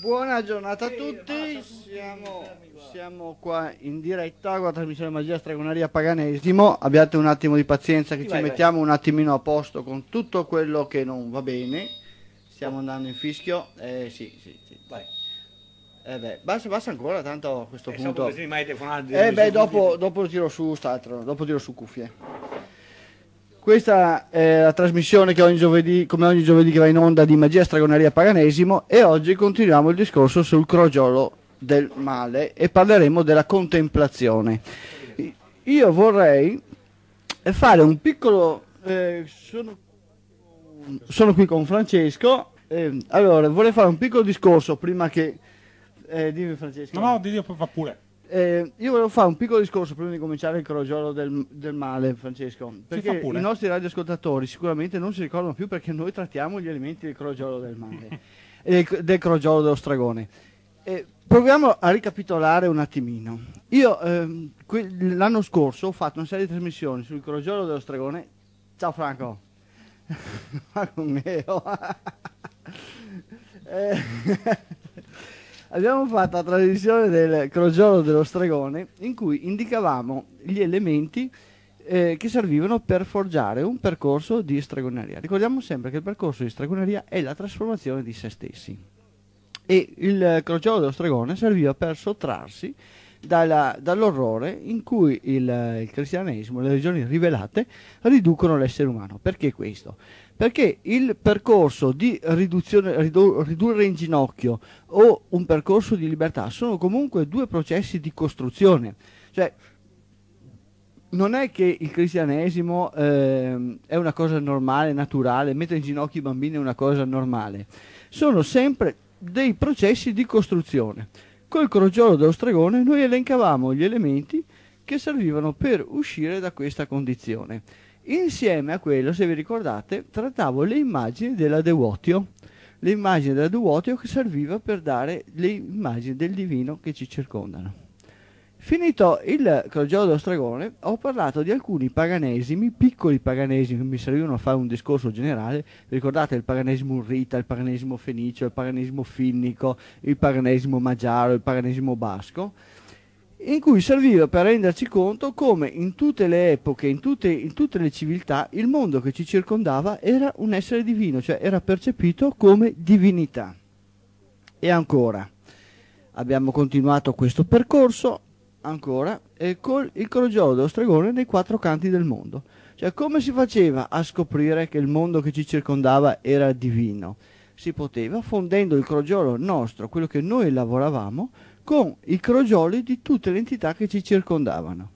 Buona giornata a tutti, siamo, siamo qua in diretta con la trasmissione Magia Stregonaria Paganesimo, abbiate un attimo di pazienza che ci vai, mettiamo vai. un attimino a posto con tutto quello che non va bene, stiamo andando in fischio, eh sì, sì, sì. Vai. Eh beh, basta, basta ancora tanto a questo eh, punto. Eh beh, dopo, dopo, tiro su, statro, dopo tiro su cuffie. Questa è la trasmissione che ogni giovedì, come ogni giovedì che va in onda di Magia Stragoneria Paganesimo e oggi continuiamo il discorso sul crogiolo del male e parleremo della contemplazione. Io vorrei fare un piccolo... Eh, sono, sono, qui con Francesco. Eh, allora, vorrei fare un piccolo discorso prima che... Eh, dimmi Francesco. No, no, Dio fa pure. Eh, io volevo fare un piccolo discorso prima di cominciare il crogiolo del, del male, Francesco, perché i nostri radioascoltatori sicuramente non si ricordano più perché noi trattiamo gli elementi del crogiolo del male, eh, del crogiolo dello stregone. Eh, proviamo a ricapitolare un attimino. Io ehm, que- l'anno scorso ho fatto una serie di trasmissioni sul crogiolo dello stregone. Ciao Franco, Marco Neo. Oh. eh, abbiamo fatto la tradizione del crogiolo dello stregone in cui indicavamo gli elementi eh, che servivano per forgiare un percorso di stregoneria. Ricordiamo sempre che il percorso di stregoneria è la trasformazione di se stessi e il eh, crogiolo dello stregone serviva per sottrarsi dalla, dall'orrore in cui il, eh, il cristianesimo, le religioni rivelate, riducono l'essere umano. Perché questo? Perché il percorso di ridu, ridurre in ginocchio o un percorso di libertà sono comunque due processi di costruzione. Cioè, non è che il cristianesimo eh, è una cosa normale, naturale, mettere in ginocchio i bambini è una cosa normale, sono sempre dei processi di costruzione. Col crogiolo dello stregone noi elencavamo gli elementi che servivano per uscire da questa condizione. Insieme a quello, se vi ricordate, trattavo le immagini della Devotio, le immagini della Devotio che serviva per dare le immagini del divino che ci circondano. Finito il crogiolo dello stregone, ho parlato di alcuni paganesimi, piccoli paganesimi, mi servivano a fare un discorso generale. Ricordate il paganesimo urrita, il paganesimo fenicio, il paganesimo finnico, il paganesimo magiaro, il paganesimo basco, in cui serviva per renderci conto come in tutte le epoche, in tutte, in tutte le civiltà, il mondo che ci circondava era un essere divino, cioè era percepito come divinità. E ancora, abbiamo continuato questo percorso ancora, e col il crogiolo dello stregone nei quattro canti del mondo. Cioè, come si faceva a scoprire che il mondo che ci circondava era divino? Si poteva fondendo il crogiolo nostro, quello che noi lavoravamo, con i crogioli di tutte le entità che ci circondavano.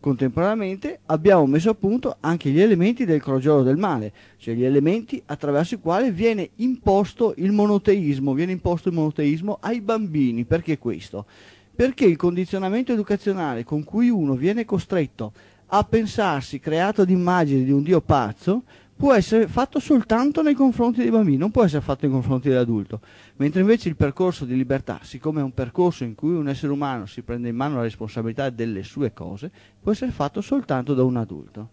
Contemporaneamente abbiamo messo a punto anche gli elementi del crogiolo del male, cioè gli elementi attraverso i quali viene imposto il monoteismo, viene imposto il monoteismo ai bambini. Perché questo? perché il condizionamento educazionale con cui uno viene costretto a pensarsi creato d'immagini di un Dio pazzo può essere fatto soltanto nei confronti dei bambini, non può essere fatto nei confronti dell'adulto, mentre invece il percorso di libertà, siccome è un percorso in cui un essere umano si prende in mano la responsabilità delle sue cose, può essere fatto soltanto da un adulto.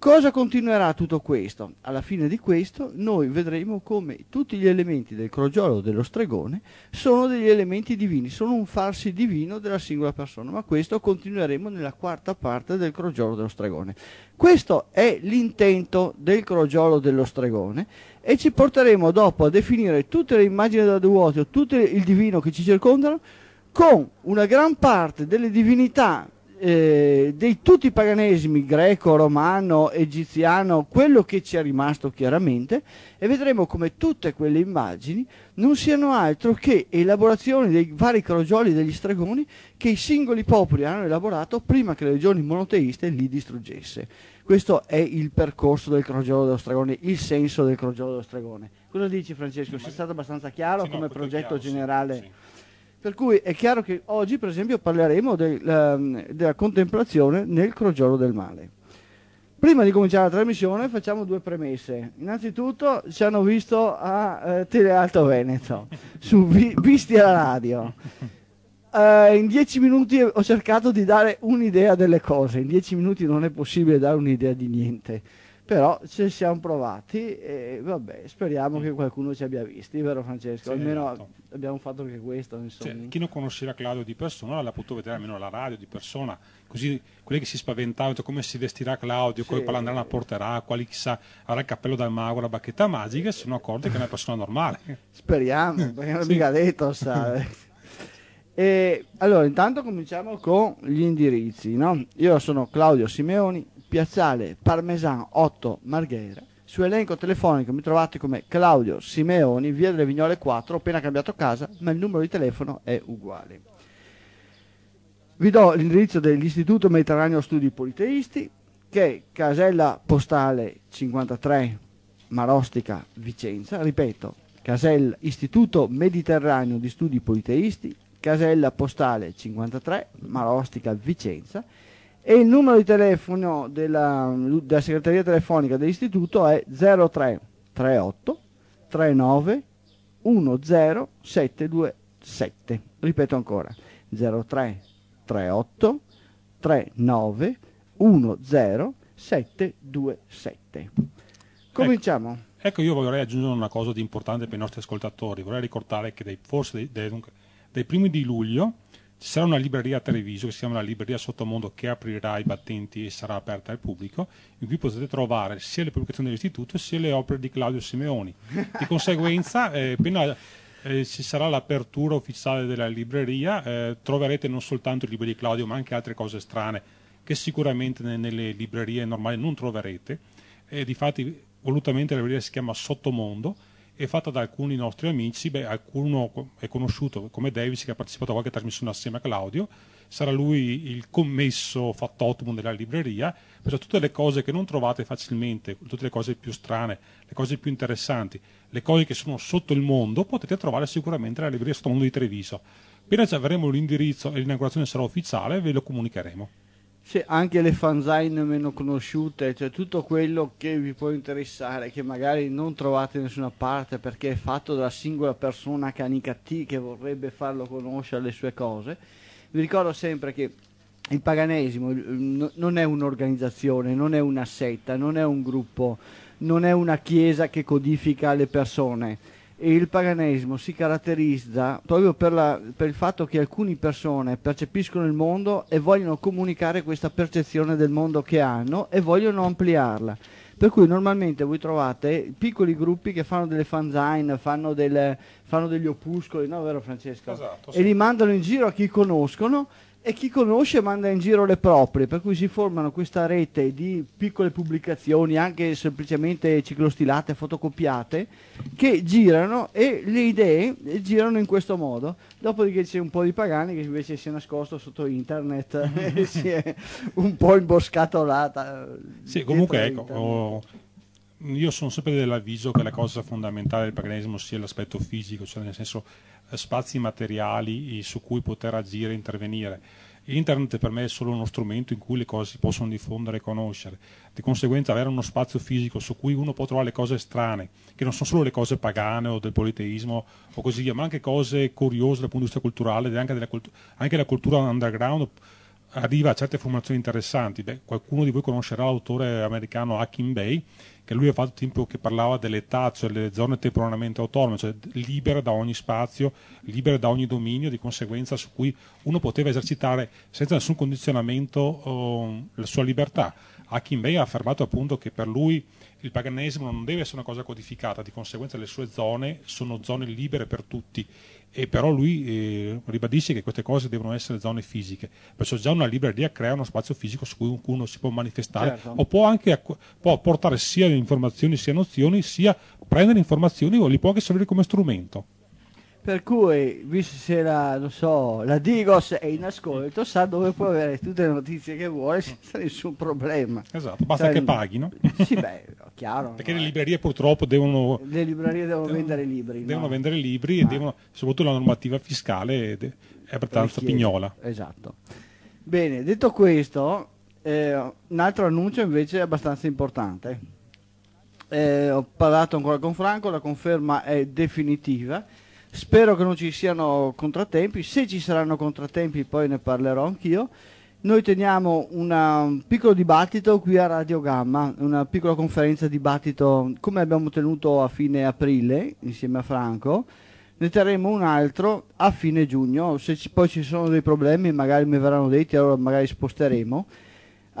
Cosa continuerà tutto questo? Alla fine di questo noi vedremo come tutti gli elementi del crogiolo dello stregone sono degli elementi divini, sono un farsi divino della singola persona, ma questo continueremo nella quarta parte del crogiolo dello stregone. Questo è l'intento del crogiolo dello stregone e ci porteremo dopo a definire tutte le immagini da Duotio, tutto il divino che ci circondano, con una gran parte delle divinità eh, di tutti i paganesimi greco, romano, egiziano, quello che ci è rimasto chiaramente, e vedremo come tutte quelle immagini non siano altro che elaborazioni dei vari crogioli degli stregoni che i singoli popoli hanno elaborato prima che le regioni monoteiste li distruggesse. Questo è il percorso del crogiolo dello stregone, il senso del crogiolo dello stregone. Cosa dici Francesco? Sei stato abbastanza chiaro sì, come no, progetto chiaro, generale? Sì, sì. Per cui è chiaro che oggi, per esempio, parleremo della, ehm, della contemplazione nel crogiolo del male. Prima di cominciare la trasmissione facciamo due premesse. Innanzitutto ci hanno visto a eh, Telealto Veneto, su vi- Visti alla radio. Uh, in dieci minuti ho cercato di dare un'idea delle cose, in dieci minuti non è possibile dare un'idea di niente però ci siamo provati e vabbè, speriamo mm. che qualcuno ci abbia visti, vero Francesco? Sì, almeno esatto. abbiamo fatto anche questo. Insomma. Cioè, chi non conosceva Claudio di persona l'ha potuto vedere almeno la radio di persona, così quelli che si spaventavano, come si vestirà Claudio, sì. come Palandrana porterà, quali chissà, avrà il cappello dal mago, la bacchetta magica, si sono accorti che è una persona normale. Speriamo, perché non sì. mica detto, sai. e, allora, intanto cominciamo con gli indirizzi. No? Io sono Claudio Simeoni, piazzale Parmesan 8 Marghera. Su elenco telefonico mi trovate come Claudio Simeoni, via delle Vignole 4, ho appena cambiato casa, ma il numero di telefono è uguale. Vi do l'indirizzo dell'Istituto Mediterraneo Studi Politeisti, che è casella postale 53 Marostica Vicenza, ripeto, casella Istituto Mediterraneo di Studi Politeisti, casella postale 53 Marostica Vicenza e il numero di telefono della, della segreteria telefonica dell'istituto è 0338 39 10727. Ripeto ancora 0338 39 10727. Cominciamo. Ecco. Ecco, io vorrei aggiungere una cosa di importante per i nostri ascoltatori. Vorrei ricordare che dei, forse dai, dei, dei primi di luglio ci sarà una libreria a che si chiama la Libreria Sottomondo che aprirà i battenti e sarà aperta al pubblico, in cui potete trovare sia le pubblicazioni dell'istituto sia le opere di Claudio Simeoni. Di conseguenza, eh, appena eh, ci sarà l'apertura ufficiale della libreria, eh, troverete non soltanto i libri di Claudio, ma anche altre cose strane che sicuramente ne, nelle librerie normali non troverete. E difatti, volutamente la libreria si chiama Sottomondo è fatta da alcuni nostri amici, beh, alcuno è conosciuto come Davis che ha partecipato a qualche trasmissione assieme a Claudio, sarà lui il commesso fattotum della libreria, perciò tutte le cose che non trovate facilmente, tutte le cose più strane, le cose più interessanti, le cose che sono sotto il mondo, potete trovare sicuramente nella libreria Sottomondo di Treviso. Appena avremo l'indirizzo e l'inaugurazione sarà ufficiale, ve lo comunicheremo. Sì, anche le fanzine meno conosciute, cioè tutto quello che vi può interessare, che magari non trovate in nessuna parte perché è fatto dalla singola persona canicattì che vorrebbe farlo conoscere le sue cose. Vi ricordo sempre che il paganesimo non è un'organizzazione, non è una setta, non è un gruppo, non è una chiesa che codifica le persone e il paganesimo si caratterizza proprio per, la, per, il fatto che alcune persone percepiscono il mondo e vogliono comunicare questa percezione del mondo che hanno e vogliono ampliarla. Per cui normalmente voi trovate piccoli gruppi che fanno delle fanzine, fanno, delle, fanno degli opuscoli, no vero Francesco? Esatto, sì. E li mandano in giro a chi conoscono e chi conosce manda in giro le proprie, per cui si formano questa rete di piccole pubblicazioni, anche semplicemente ciclostilate, fotocopiate, che girano e le idee girano in questo modo. Dopodiché c'è un po' di Pagani che invece si è nascosto sotto internet e si è un po' imboscatolata. Eh, sì, comunque ecco, io sono sempre dell'avviso che la cosa fondamentale del paganesimo sia l'aspetto fisico, cioè nel senso eh, spazi materiali eh, su cui poter agire e intervenire. Internet per me è solo uno strumento in cui le cose si possono diffondere e conoscere, di conseguenza avere uno spazio fisico su cui uno può trovare le cose strane, che non sono solo le cose pagane o del politeismo o così via, ma anche cose curiose dal punto di vista culturale, anche, cultu- anche della cultura underground arriva a certe informazioni interessanti. Beh, qualcuno di voi conoscerà l'autore americano Hakim Bay, che lui ha fatto tempo che parlava dell'età, cioè delle zone temporaneamente autonome, cioè libere da ogni spazio, libere da ogni dominio, di conseguenza su cui uno poteva esercitare senza nessun condizionamento eh, la sua libertà. Hakim Bay ha affermato appunto che per lui il paganesimo non deve essere una cosa codificata, di conseguenza le sue zone sono zone libere per tutti e però lui eh, ribadisce che queste cose devono essere zone fisiche, perciò già una libreria crea uno spazio fisico su cui uno si può manifestare certo. o può anche può portare sia informazioni sia nozioni, sia prendere informazioni o li può anche servire come strumento. Per cui, visto se la, non so, la Digos è in ascolto, sa dove può avere tutte le notizie che vuole senza nessun problema. Esatto, basta cioè, che paghino Sì, beh, chiaro. Perché no, le eh. librerie purtroppo devono... Le librerie devono, devono vendere libri, Devono no? vendere libri Ma... e devono, soprattutto la normativa fiscale è abbastanza pignola. Esatto. Bene, detto questo, eh, un altro annuncio invece abbastanza importante. Eh, ho parlato ancora con Franco, la conferma è definitiva Spero che non ci siano contrattempi, se ci saranno contrattempi poi ne parlerò anch'io. Noi teniamo una, un piccolo dibattito qui a Radio Gamma, una piccola conferenza dibattito come abbiamo tenuto a fine aprile insieme a Franco. Ne terremo un altro a fine giugno, se ci, poi ci sono dei problemi magari mi verranno detti, allora magari sposteremo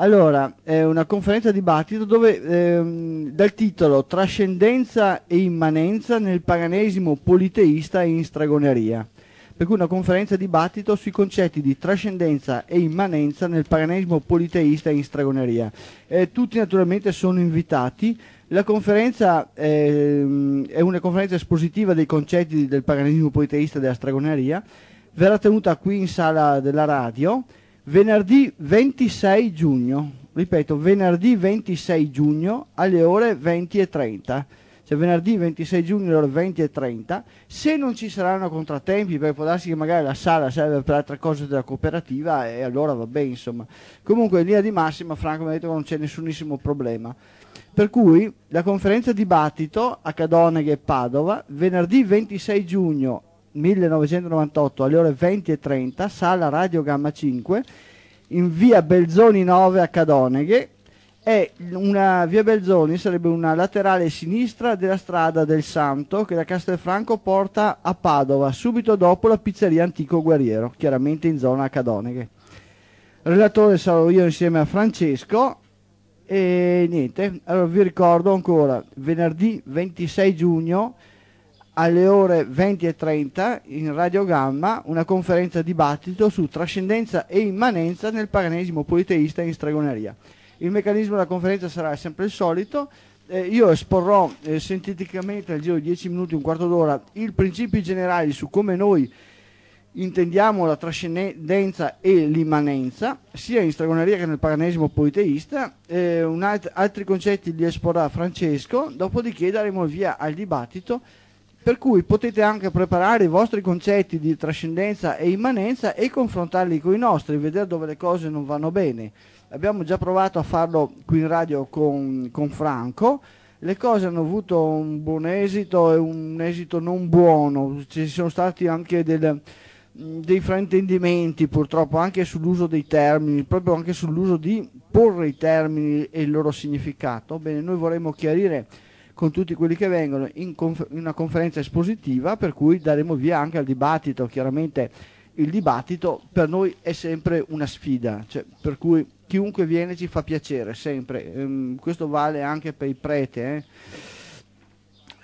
allora, è una conferenza dibattito dove ehm, dal titolo Trascendenza e immanenza nel paganesimo politeista in stragoneria. Per cui una conferenza dibattito sui concetti di trascendenza e immanenza nel paganesimo politeista in stragoneria. Eh, tutti naturalmente sono invitati. La conferenza ehm, è una conferenza espositiva dei concetti del paganesimo politeista e della stragoneria. Verrà tenuta qui in sala della radio venerdì 26 giugno, ripeto, venerdì 26 giugno alle ore 20.30 cioè venerdì 26 giugno alle ore 20.30, se non ci saranno contrattempi, perché può darsi che magari la sala serve per altre cose della cooperativa e allora va bene, insomma. Comunque in linea di massima Franco mi ha detto che non c'è nessunissimo problema. Per cui la conferenza dibattito a Cadoneghe e Padova, venerdì 26 giugno 1998 alle ore 20 e 30, sala Radio Gamma 5, in via Belzoni 9 a Cadoneghe. È una via Belzoni sarebbe una laterale sinistra della strada del Santo che da Castelfranco porta a Padova, subito dopo la pizzeria Antico Guerriero, chiaramente in zona Cadoneghe. Relatore sarò io insieme a Francesco e niente, allora vi ricordo ancora venerdì 26 giugno alle ore 20.30 in Radio Gamma una conferenza dibattito su trascendenza e immanenza nel paganesimo politeista in stregoneria. Il meccanismo della conferenza sarà sempre il solito. Eh, io esporrò eh, sinteticamente al giro di 10 minuti, un quarto d'ora, i principi generali su come noi intendiamo la trascendenza e l'immanenza, sia in stregoneria che nel paganesimo politeista, eh, alt- altri concetti li esporrà Francesco, dopodiché daremo via al dibattito per cui potete anche preparare i vostri concetti di trascendenza e immanenza e confrontarli con i nostri, vedere dove le cose non vanno bene. Abbiamo già provato a farlo qui in radio con, con Franco, le cose hanno avuto un buon esito e un esito non buono, ci sono stati anche del, dei fraintendimenti purtroppo anche sull'uso dei termini, proprio anche sull'uso di porre i termini e il loro significato. Bene, noi vorremmo chiarire con tutti quelli che vengono in, conf- in una conferenza espositiva per cui daremo via anche al dibattito. Chiaramente il dibattito per noi è sempre una sfida, cioè, per cui chiunque viene ci fa piacere, sempre. Ehm, questo vale anche per i preti. Eh.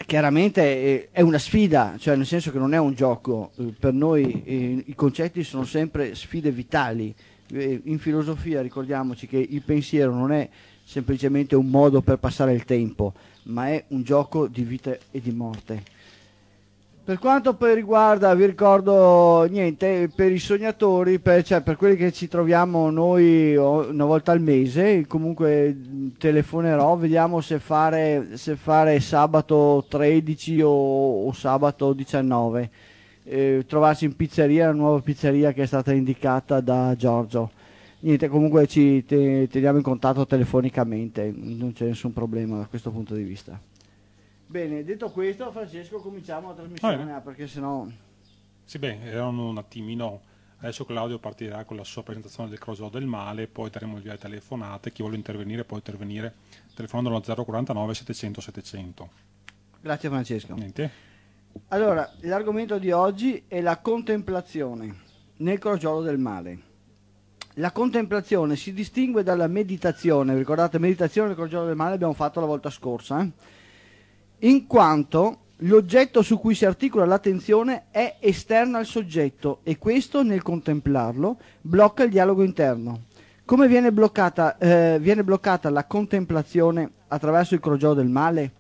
Chiaramente eh, è una sfida, cioè nel senso che non è un gioco, eh, per noi eh, i concetti sono sempre sfide vitali. In filosofia ricordiamoci che il pensiero non è semplicemente un modo per passare il tempo, ma è un gioco di vita e di morte. Per quanto poi riguarda, vi ricordo niente, per i sognatori, per, cioè per quelli che ci troviamo noi una volta al mese, comunque mm, telefonerò, vediamo se fare, se fare sabato 13 o, o sabato 19. Eh, trovarsi in pizzeria, la nuova pizzeria che è stata indicata da Giorgio niente, comunque ci te, teniamo in contatto telefonicamente, non c'è nessun problema da questo punto di vista. Bene, detto questo, Francesco, cominciamo la trasmissione ah, perché sennò. Sì, beh, erano un attimino. Adesso Claudio partirà con la sua presentazione del Crosò del Male, poi daremo via le telefonate. Chi vuole intervenire può intervenire telefonando allo 049 700 700. Grazie Francesco. Niente. Allora, l'argomento di oggi è la contemplazione nel crogiolo del male la contemplazione si distingue dalla meditazione, ricordate meditazione del congedo del male abbiamo fatto la volta scorsa, eh? in quanto l'oggetto su cui si articola l'attenzione è esterno al soggetto e questo nel contemplarlo blocca il dialogo interno. Come viene bloccata, eh, viene bloccata la contemplazione attraverso il crogiolo del male?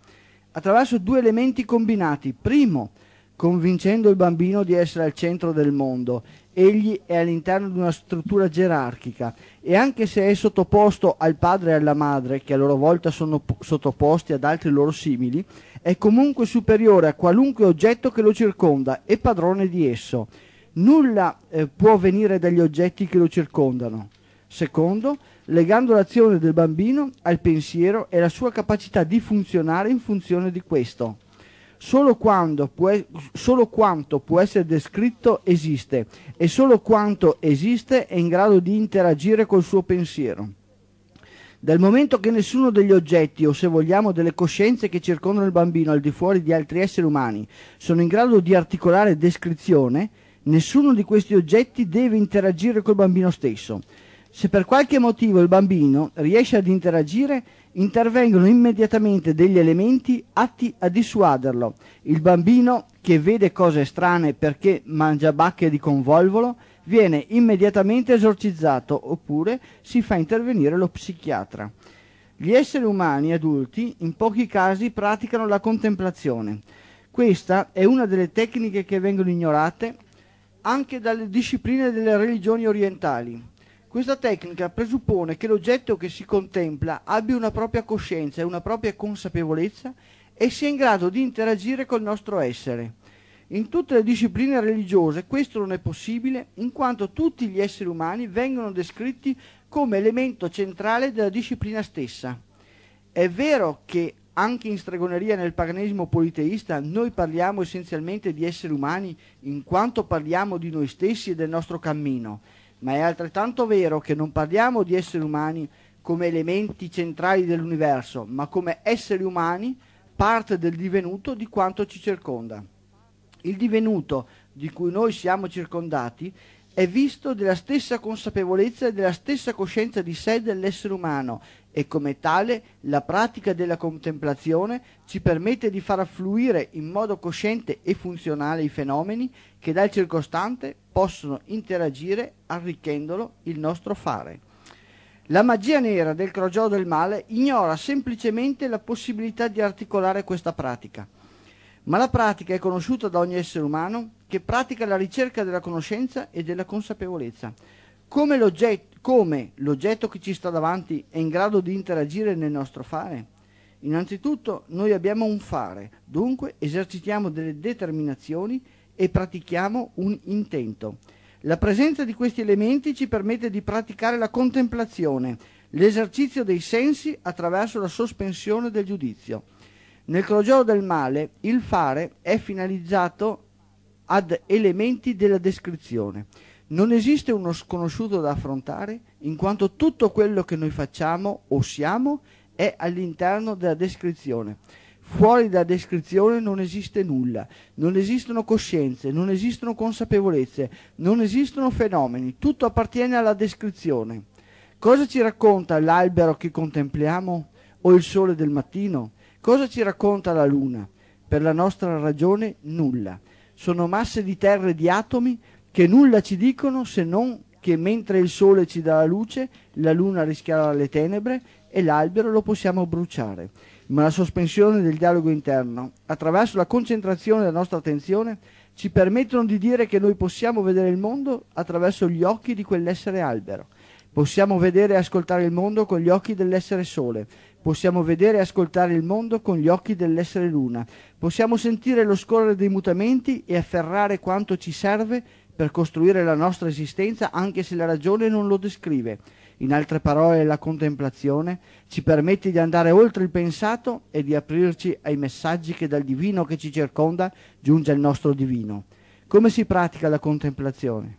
Attraverso due elementi combinati. Primo, convincendo il bambino di essere al centro del mondo. Egli è all'interno di una struttura gerarchica e anche se è sottoposto al padre e alla madre, che a loro volta sono sottoposti ad altri loro simili, è comunque superiore a qualunque oggetto che lo circonda e padrone di esso. Nulla eh, può venire dagli oggetti che lo circondano. Secondo, legando l'azione del bambino al pensiero e la sua capacità di funzionare in funzione di questo. Solo, può, solo, quanto può essere descritto esiste e solo quanto esiste è in grado di interagire col suo pensiero. Dal momento che nessuno degli oggetti, o se vogliamo delle coscienze che circondano il bambino al di fuori di altri esseri umani, sono in grado di articolare descrizione, nessuno di questi oggetti deve interagire col bambino stesso. Se per qualche motivo il bambino riesce ad interagire, intervengono immediatamente degli elementi atti a dissuaderlo. Il bambino, che vede cose strane perché mangia bacche di convolvolo, viene immediatamente esorcizzato oppure si fa intervenire lo psichiatra. Gli esseri umani adulti in pochi casi praticano la contemplazione. Questa è una delle tecniche che vengono ignorate anche dalle discipline delle religioni orientali questa tecnica presuppone che l'oggetto che si contempla abbia una propria coscienza e una propria consapevolezza e sia in grado di interagire col nostro essere. In tutte le discipline religiose questo non è possibile in quanto tutti gli esseri umani vengono descritti come elemento centrale della disciplina stessa. È vero che anche in stregoneria nel paganesimo politeista noi parliamo essenzialmente di esseri umani in quanto parliamo di noi stessi e del nostro cammino, ma è altrettanto vero che non parliamo di esseri umani come elementi centrali dell'universo, ma come esseri umani parte del divenuto di quanto ci circonda. Il divenuto di cui noi siamo circondati è visto della stessa consapevolezza e della stessa coscienza di sé dell'essere umano e come tale la pratica della contemplazione ci permette di far affluire in modo cosciente e funzionale i fenomeni che dal circostante possono interagire arricchendolo il nostro fare. La magia nera del crogiolo del male ignora semplicemente la possibilità di articolare questa pratica. Ma la pratica è conosciuta da ogni essere umano che pratica la ricerca della conoscenza e della consapevolezza. Come l'oggetto, come l'oggetto che ci sta davanti è in grado di interagire nel nostro fare? Innanzitutto noi abbiamo un fare, dunque esercitiamo delle determinazioni e pratichiamo un intento. La presenza di questi elementi ci permette di praticare la contemplazione, l'esercizio dei sensi attraverso la sospensione del giudizio. Nel crogiolo del male il fare è finalizzato ad elementi della descrizione. Non esiste uno sconosciuto da affrontare, in quanto tutto quello che noi facciamo o siamo è all'interno della descrizione. Fuori da descrizione non esiste nulla, non esistono coscienze, non esistono consapevolezze, non esistono fenomeni, tutto appartiene alla descrizione. Cosa ci racconta l'albero che contempliamo o il sole del mattino? Cosa ci racconta la luna? Per la nostra ragione nulla. Sono masse di terre e di atomi che nulla ci dicono se non che mentre il sole ci dà la luce, la luna rischiara le tenebre e l'albero lo possiamo bruciare ma la sospensione del dialogo interno, attraverso la concentrazione della nostra attenzione, ci permettono di dire che noi possiamo vedere il mondo attraverso gli occhi di quell'essere albero. Possiamo vedere e ascoltare il mondo con gli occhi dell'essere sole. Possiamo vedere e ascoltare il mondo con gli occhi dell'essere luna. Possiamo sentire lo scorrere dei mutamenti e afferrare quanto ci serve per costruire la nostra esistenza anche se la ragione non lo descrive in altre parole la contemplazione, ci permette di andare oltre il pensato e di aprirci ai messaggi che dal divino che ci circonda giunge al nostro divino. Come si pratica la contemplazione?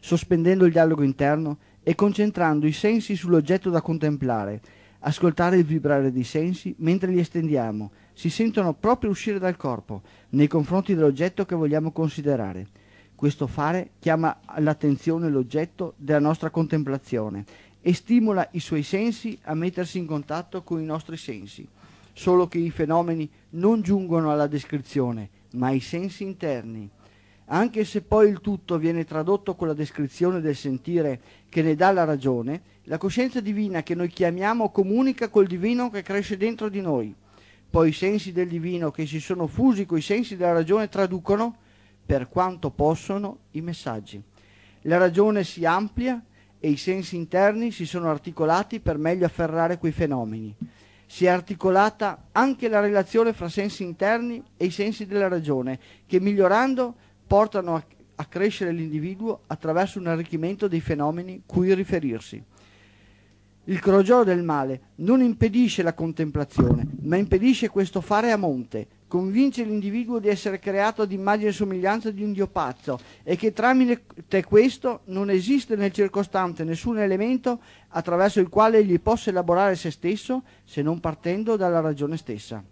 Sospendendo il dialogo interno e concentrando i sensi sull'oggetto da contemplare, ascoltare il vibrare dei sensi mentre li estendiamo, si sentono proprio uscire dal corpo nei confronti dell'oggetto che vogliamo considerare. Questo fare chiama all'attenzione l'oggetto della nostra contemplazione e stimola i suoi sensi a mettersi in contatto con i nostri sensi, solo che i fenomeni non giungono alla descrizione, ma ai sensi interni. Anche se poi il tutto viene tradotto con la descrizione del sentire che ne dà la ragione, la coscienza divina che noi chiamiamo comunica col divino che cresce dentro di noi. Poi i sensi del divino che si sono fusi coi sensi della ragione traducono per quanto possono, i messaggi. La ragione si amplia e i sensi interni si sono articolati per meglio afferrare quei fenomeni. Si è articolata anche la relazione fra sensi interni e i sensi della ragione, che migliorando portano a, a crescere l'individuo attraverso un arricchimento dei fenomeni cui riferirsi. Il crogiolo del male non impedisce la contemplazione, ma impedisce questo fare a monte, convince l'individuo di essere creato ad immagine e somiglianza di un Dio pazzo e che tramite questo non esiste nel circostante nessun elemento attraverso il quale egli possa elaborare se stesso se non partendo dalla ragione stessa.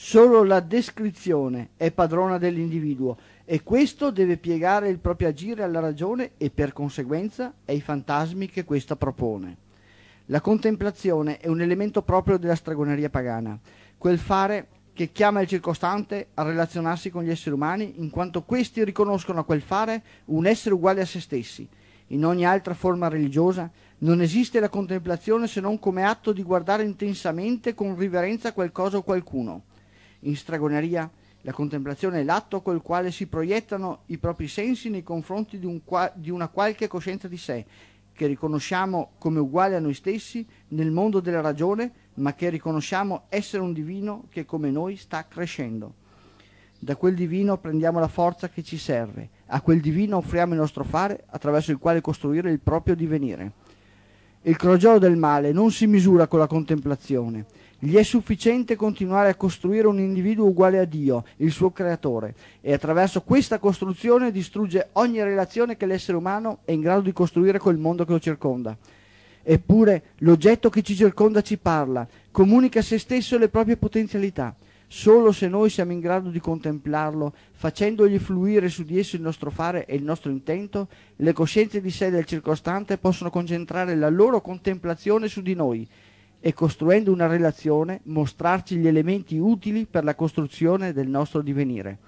Solo la descrizione è padrona dell'individuo e questo deve piegare il proprio agire alla ragione e per conseguenza ai fantasmi che questa propone. La contemplazione è un elemento proprio della stragoneria pagana. Quel fare che chiama il circostante a relazionarsi con gli esseri umani in quanto questi riconoscono a quel fare un essere uguale a se stessi. In ogni altra forma religiosa non esiste la contemplazione se non come atto di guardare intensamente con riverenza qualcosa o qualcuno. In stragoneria la contemplazione è l'atto col quale si proiettano i propri sensi nei confronti di, un qua- di una qualche coscienza di sé che riconosciamo come uguale a noi stessi nel mondo della ragione, ma che riconosciamo essere un divino che come noi sta crescendo. Da quel divino prendiamo la forza che ci serve, a quel divino offriamo il nostro fare attraverso il quale costruire il proprio divenire. Il crogiolo del male non si misura con la contemplazione, gli è sufficiente continuare a costruire un individuo uguale a Dio, il suo creatore, e attraverso questa costruzione distrugge ogni relazione che l'essere umano è in grado di costruire col mondo che lo circonda. Eppure l'oggetto che ci circonda ci parla, comunica a se stesso le proprie potenzialità. Solo se noi siamo in grado di contemplarlo, facendogli fluire su di esso il nostro fare e il nostro intento, le coscienze di sé del circostante possono concentrare la loro contemplazione su di noi e costruendo una relazione mostrarci gli elementi utili per la costruzione del nostro divenire.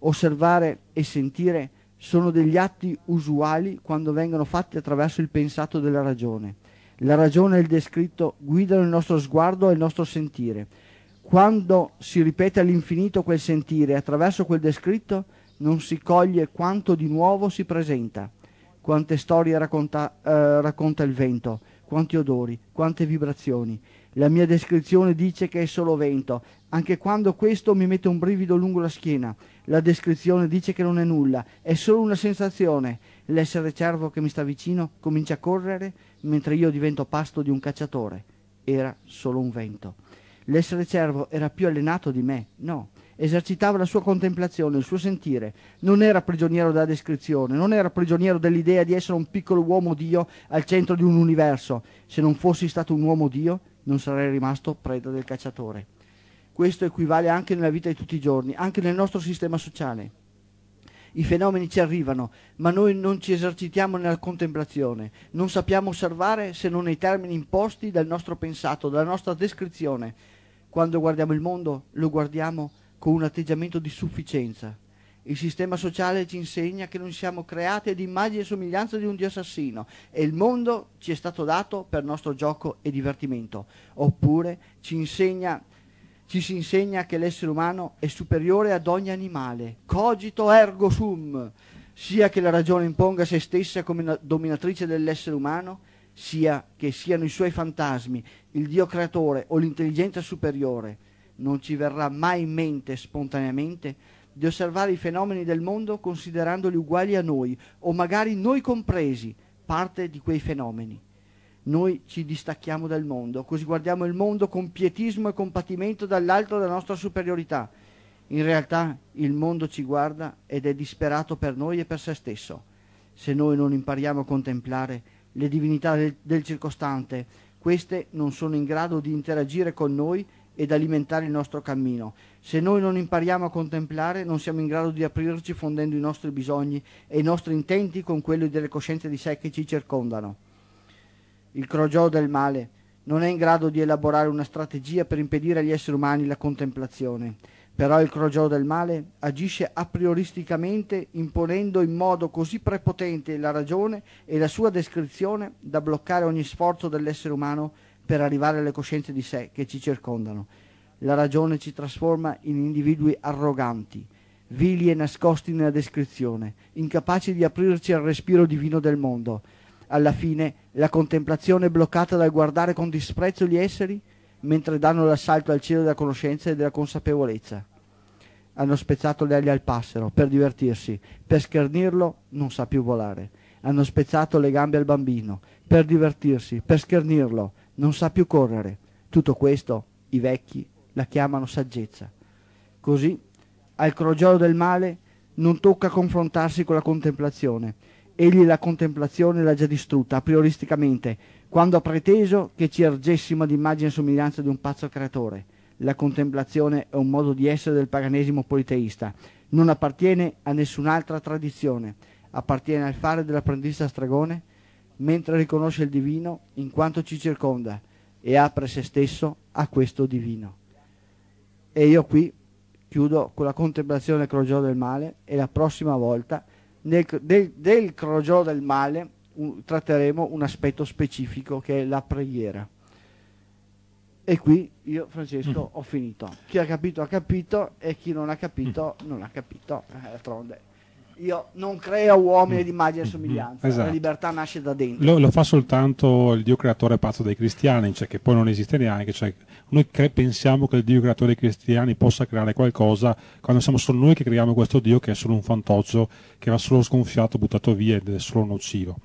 Osservare e sentire sono degli atti usuali quando vengono fatti attraverso il pensato della ragione. La ragione e il descritto guidano il nostro sguardo e il nostro sentire. Quando si ripete all'infinito quel sentire attraverso quel descritto, non si coglie quanto di nuovo si presenta, quante storie racconta, eh, racconta il vento, quanti odori, quante vibrazioni. La mia descrizione dice che è solo vento, anche quando questo mi mette un brivido lungo la schiena. La descrizione dice che non è nulla, è solo una sensazione. L'essere cervo che mi sta vicino comincia a correre mentre io divento pasto di un cacciatore. Era solo un vento. L'essere cervo era più allenato di me? No, esercitava la sua contemplazione, il suo sentire, non era prigioniero della descrizione, non era prigioniero dell'idea di essere un piccolo uomo Dio al centro di un universo. Se non fossi stato un uomo Dio, non sarei rimasto preda del cacciatore. Questo equivale anche nella vita di tutti i giorni, anche nel nostro sistema sociale. I fenomeni ci arrivano, ma noi non ci esercitiamo nella contemplazione, non sappiamo osservare se non nei termini imposti dal nostro pensato, dalla nostra descrizione. Quando guardiamo il mondo, lo guardiamo con un atteggiamento di sufficienza. Il sistema sociale ci insegna che non siamo creati ad immagine e somiglianza di un Dio assassino e il mondo ci è stato dato per nostro gioco e divertimento. Oppure ci, insegna, ci si insegna che l'essere umano è superiore ad ogni animale. Cogito ergo sum, sia che la ragione imponga se stessa come dominatrice dell'essere umano, sia che siano i suoi fantasmi, il Dio creatore o l'intelligenza superiore non ci verrà mai in mente spontaneamente di osservare i fenomeni del mondo considerandoli uguali a noi o magari noi compresi parte di quei fenomeni. Noi ci distacchiamo dal mondo, così guardiamo il mondo con pietismo e compatimento dall'alto della nostra superiorità. In realtà il mondo ci guarda ed è disperato per noi e per se stesso. Se noi non impariamo a contemplare le divinità del, del circostante, queste non sono in grado di interagire con noi ed alimentare il nostro cammino. Se noi non impariamo a contemplare, non siamo in grado di aprirci fondendo i nostri bisogni e i nostri intenti con quelli delle coscienze di sé che ci circondano. Il crogiò del male non è in grado di elaborare una strategia per impedire agli esseri umani la contemplazione. Però il crogiò del male agisce a prioristicamente imponendo in modo così prepotente la ragione e la sua descrizione da bloccare ogni sforzo dell'essere umano per arrivare alle coscienze di sé che ci circondano. La ragione ci trasforma in individui arroganti, vili e nascosti nella descrizione, incapaci di aprirci al respiro divino del mondo. Alla fine, la contemplazione è bloccata dal guardare con disprezzo gli esseri mentre danno l'assalto al cielo della conoscenza e della consapevolezza. Hanno spezzato le ali al passero per divertirsi, per schernirlo non sa più volare. Hanno spezzato le gambe al bambino per divertirsi, per schernirlo non sa più correre. Tutto questo i vecchi la chiamano saggezza. Così, al crogiolo del male, non tocca confrontarsi con la contemplazione. Egli la contemplazione l'ha già distrutta, prioristicamente, quando ha preteso che ci ergessimo ad immagine e somiglianza di un pazzo creatore. La contemplazione è un modo di essere del paganesimo politeista, non appartiene a nessun'altra tradizione, appartiene al fare dell'apprendista stregone mentre riconosce il divino in quanto ci circonda e apre se stesso a questo divino. E io qui chiudo con la contemplazione del crogiolo del male e la prossima volta nel, del, del crogiolo del male un, tratteremo un aspetto specifico che è la preghiera. E qui io, Francesco, mm. ho finito. Chi ha capito ha capito e chi non ha capito mm. non ha capito. Eh, d'altronde io non creo uomini di immagine mm. e mm, mm, somiglianza, esatto. la libertà nasce da dentro. Lo, lo, fa soltanto il Dio creatore pazzo dei cristiani, cioè che poi non esiste neanche, cioè noi cre- pensiamo che il Dio creatore dei cristiani possa creare qualcosa quando siamo solo noi che creiamo questo Dio che è solo un fantoccio, che va solo sgonfiato, buttato via ed è solo nocivo.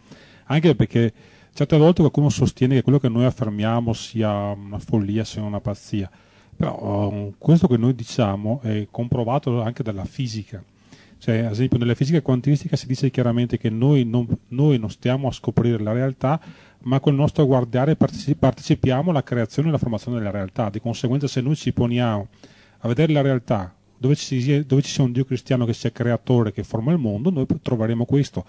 Anche perché certe volte qualcuno sostiene che quello che noi affermiamo sia una follia, sia una pazzia, però um, questo che noi diciamo è comprovato anche dalla fisica cioè, ad esempio, nella fisica quantistica si dice chiaramente che noi non, noi non stiamo a scoprire la realtà, ma col nostro guardare partecipiamo alla creazione e alla formazione della realtà. Di conseguenza, se noi ci poniamo a vedere la realtà dove ci, dove ci sia un Dio cristiano che sia creatore, che forma il mondo, noi troveremo questo.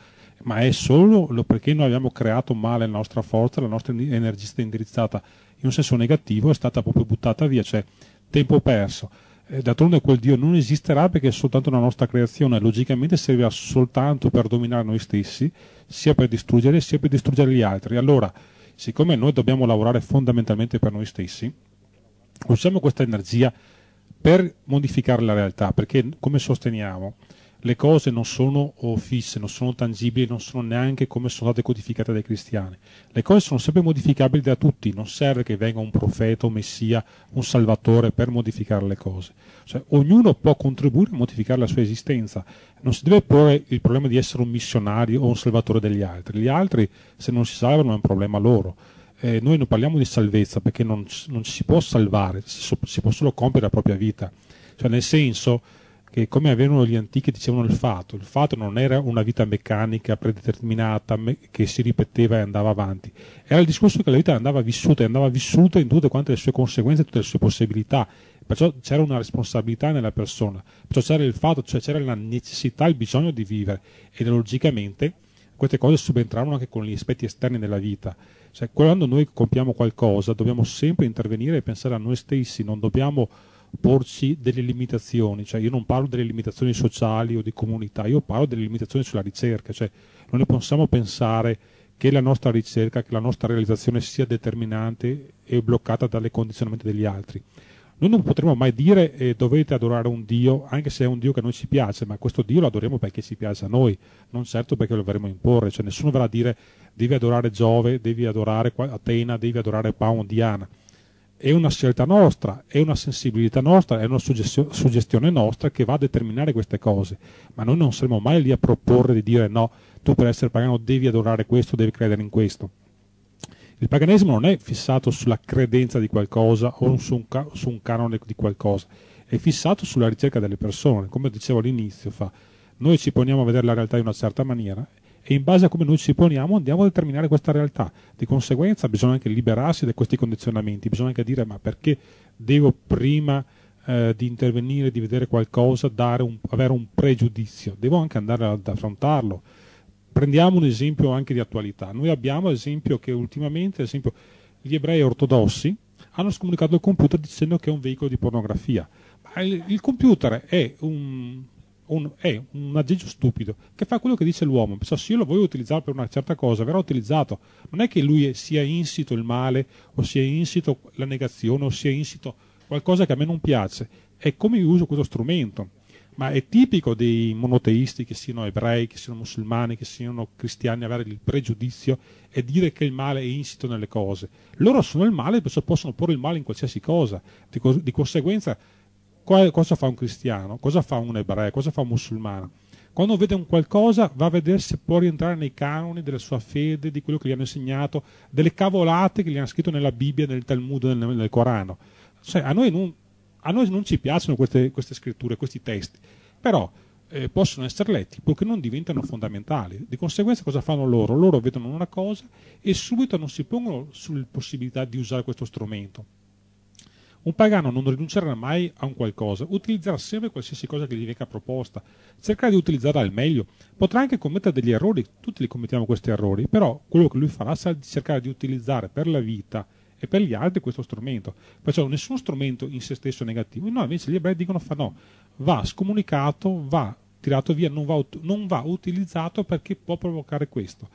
Ma è solo perché noi abbiamo creato male la nostra forza, la nostra energista indirizzata in un senso negativo è stata proprio buttata via, cioè tempo perso. Eh, d'altronde quel Dio non esisterà perché è soltanto una nostra creazione, logicamente serve soltanto per dominare noi stessi, sia per distruggere sia per distruggere gli altri. Allora, siccome noi dobbiamo lavorare fondamentalmente per noi stessi, usiamo questa energia per modificare la realtà, perché come sosteniamo, le cose non sono fisse, non sono tangibili, non sono neanche come sono state codificate dai cristiani. Le cose sono sempre modificabili da tutti, non serve che venga un profeta, un messia, un salvatore per modificare le cose. Cioè, ognuno può contribuire a modificare la sua esistenza, non si deve porre il problema di essere un missionario o un salvatore degli altri. Gli altri, se non si salvano, è un problema loro. Eh, noi non parliamo di salvezza perché non, non si può salvare, si, si può solo compiere la propria vita. Cioè, nel senso che come avevano gli antichi dicevano il fato, il fato non era una vita meccanica predeterminata me- che si ripeteva e andava avanti, era il discorso che la vita andava vissuta e andava vissuta in tutte quante le sue conseguenze, tutte le sue possibilità, perciò c'era una responsabilità nella persona, perciò c'era il fatto, cioè c'era la necessità, il bisogno di vivere e logicamente queste cose subentravano anche con gli aspetti esterni della vita. Cioè, quando noi compiamo qualcosa dobbiamo sempre intervenire e pensare a noi stessi, non dobbiamo porci delle limitazioni, cioè io non parlo delle limitazioni sociali o di comunità, io parlo delle limitazioni sulla ricerca, cioè non possiamo pensare che la nostra ricerca, che la nostra realizzazione sia determinante e bloccata dalle condizionamenti degli altri. Noi non potremo mai dire eh, dovete adorare un Dio, anche se è un Dio che non ci piace, ma questo Dio lo adoriamo perché ci piace a noi, non certo perché lo verremo imporre, cioè nessuno verrà a dire devi adorare Giove, devi adorare Atena, devi adorare Paon, Diana è una scelta nostra, è una sensibilità nostra, è una suggestione nostra che va a determinare queste cose, ma noi non saremo mai lì a proporre di dire no, tu per essere pagano devi adorare questo, devi credere in questo. Il paganesimo non è fissato sulla credenza di qualcosa o su un, ca- su un canone di qualcosa, è fissato sulla ricerca delle persone, come dicevo all'inizio, fa, noi ci poniamo a vedere la realtà in una certa maniera e in base a come noi ci poniamo andiamo a determinare questa realtà. Di conseguenza bisogna anche liberarsi da questi condizionamenti, bisogna anche dire ma perché devo prima eh, di intervenire, di vedere qualcosa, un, avere un pregiudizio, devo anche andare ad affrontarlo. Prendiamo un esempio anche di attualità. Noi abbiamo esempio che ultimamente esempio, gli ebrei ortodossi hanno scomunicato il computer dicendo che è un veicolo di pornografia. il computer è un, un, è un aggeggio stupido che fa quello che dice l'uomo. Cioè, se io lo voglio utilizzare per una certa cosa, verrà utilizzato. Non è che lui sia insito il male, o sia insito la negazione, o sia insito qualcosa che a me non piace. È come io uso questo strumento. Ma è tipico dei monoteisti, che siano ebrei, che siano musulmani, che siano cristiani, avere il pregiudizio e dire che il male è insito nelle cose. Loro sono il male, perciò possono porre il male in qualsiasi cosa. di, co- di conseguenza cosa fa un cristiano, cosa fa un ebreo, cosa fa un musulmano. Quando vede un qualcosa va a vedere se può rientrare nei canoni della sua fede, di quello che gli hanno insegnato, delle cavolate che gli hanno scritto nella Bibbia, nel Talmud, nel, nel Corano. Cioè, a, noi non, a noi non, ci piacciono queste, queste scritture, questi testi, però eh, possono essere letti purché non diventano fondamentali. Di conseguenza cosa fanno loro? Loro vedono una cosa e subito non si pongono sulla possibilità di usare questo strumento un pagano non rinuncerà mai a un qualcosa, utilizzerà sempre qualsiasi cosa che gli venga proposta, cercherà di utilizzarla al meglio, potrà anche commettere degli errori, tutti li commettiamo questi errori, però quello che lui farà sarà di cercare di utilizzare per la vita e per gli altri questo strumento. Perciò nessun strumento in se stesso è negativo, no, invece gli ebrei dicono fa no, va scomunicato, va tirato via, non va, non va utilizzato perché può provocare questo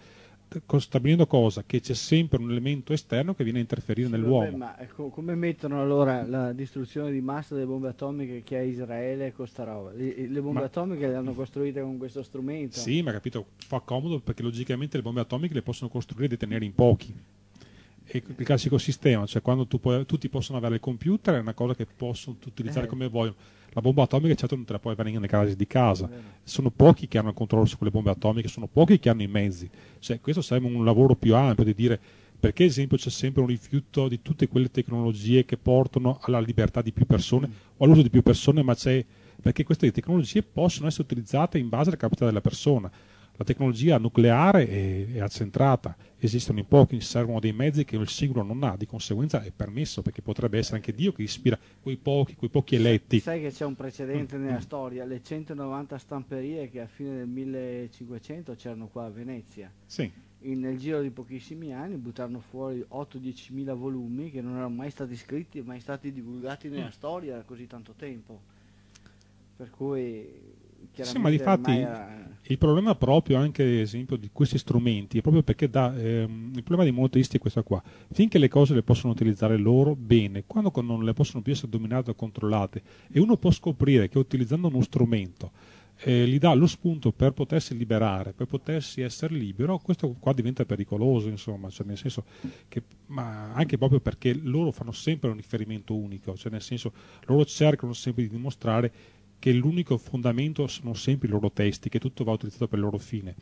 stabilendo cosa? Che c'è sempre un elemento esterno che viene a interferire sì, nell'uomo. ma ecco, come mettono allora la distruzione di massa delle bombe atomiche che ha Israele con sta roba? Le, le bombe ma, atomiche le hanno costruite con questo strumento. Sì, ma capito, fa comodo perché logicamente le bombe atomiche le possono costruire e detenere in pochi il classico sistema, cioè quando tu puoi, tutti possono avere il computer, è una cosa che possono utilizzare eh. come vogliono. La bomba atomica certo non te la puoi avere nelle case di casa, sono pochi che hanno il controllo su quelle bombe atomiche, sono pochi che hanno i mezzi. Cioè, questo sarebbe un lavoro più ampio di dire perché ad esempio c'è sempre un rifiuto di tutte quelle tecnologie che portano alla libertà di più persone mm. o all'uso di più persone, ma c'è perché queste tecnologie possono essere utilizzate in base alla capacità della persona. La tecnologia nucleare è, è accentrata, esistono in pochi, servono dei mezzi che il singolo non ha, di conseguenza è permesso perché potrebbe essere anche Dio che ispira quei pochi, quei pochi eletti. Sai che c'è un precedente nella storia, le 190 stamperie che a fine del 1500 c'erano qua a Venezia. Sì. In, nel giro di pochissimi anni buttarono fuori 8-10 mila volumi che non erano mai stati scritti, mai stati divulgati nella mm. storia così tanto tempo. Per cui sì, ma difatti era... Eh, il problema proprio anche ad esempio di questi strumenti è proprio perché da, ehm, il problema dei monoteisti è questo qua. Finché le cose le possono utilizzare loro, bene, quando non le possono più essere dominate o controllate e uno può scoprire che utilizzando uno strumento eh, gli dà lo spunto per potersi liberare, per potersi essere libero, questo qua diventa pericoloso, insomma, cioè nel senso che, ma anche proprio perché loro fanno sempre un riferimento unico, cioè nel senso loro cercano sempre di dimostrare che l'unico fondamento sono sempre i loro testi, che tutto va utilizzato per il loro fine.